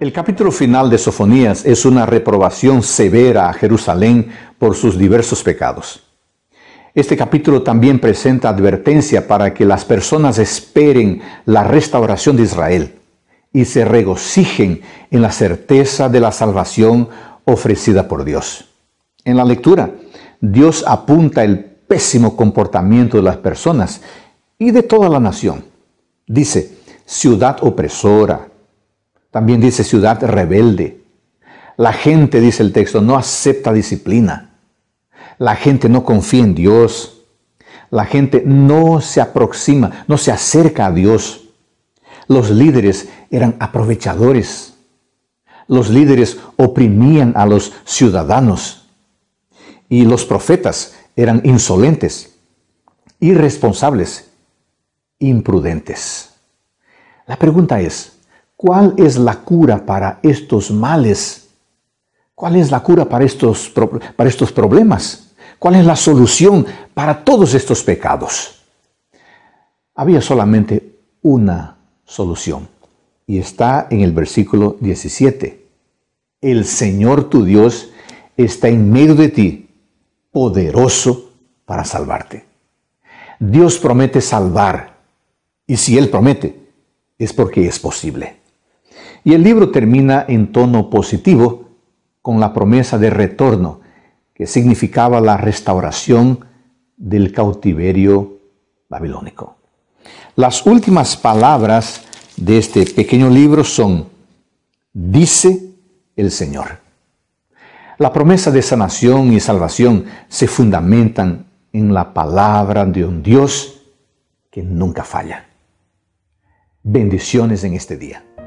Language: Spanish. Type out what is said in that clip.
El capítulo final de Sofonías es una reprobación severa a Jerusalén por sus diversos pecados. Este capítulo también presenta advertencia para que las personas esperen la restauración de Israel y se regocijen en la certeza de la salvación ofrecida por Dios. En la lectura, Dios apunta el pésimo comportamiento de las personas y de toda la nación. Dice, ciudad opresora, también dice ciudad rebelde. La gente, dice el texto, no acepta disciplina. La gente no confía en Dios. La gente no se aproxima, no se acerca a Dios. Los líderes eran aprovechadores. Los líderes oprimían a los ciudadanos. Y los profetas eran insolentes, irresponsables, imprudentes. La pregunta es, ¿Cuál es la cura para estos males? ¿Cuál es la cura para estos, para estos problemas? ¿Cuál es la solución para todos estos pecados? Había solamente una solución y está en el versículo 17. El Señor tu Dios está en medio de ti, poderoso para salvarte. Dios promete salvar y si Él promete, es porque es posible. Y el libro termina en tono positivo con la promesa de retorno, que significaba la restauración del cautiverio babilónico. Las últimas palabras de este pequeño libro son, dice el Señor. La promesa de sanación y salvación se fundamentan en la palabra de un Dios que nunca falla. Bendiciones en este día.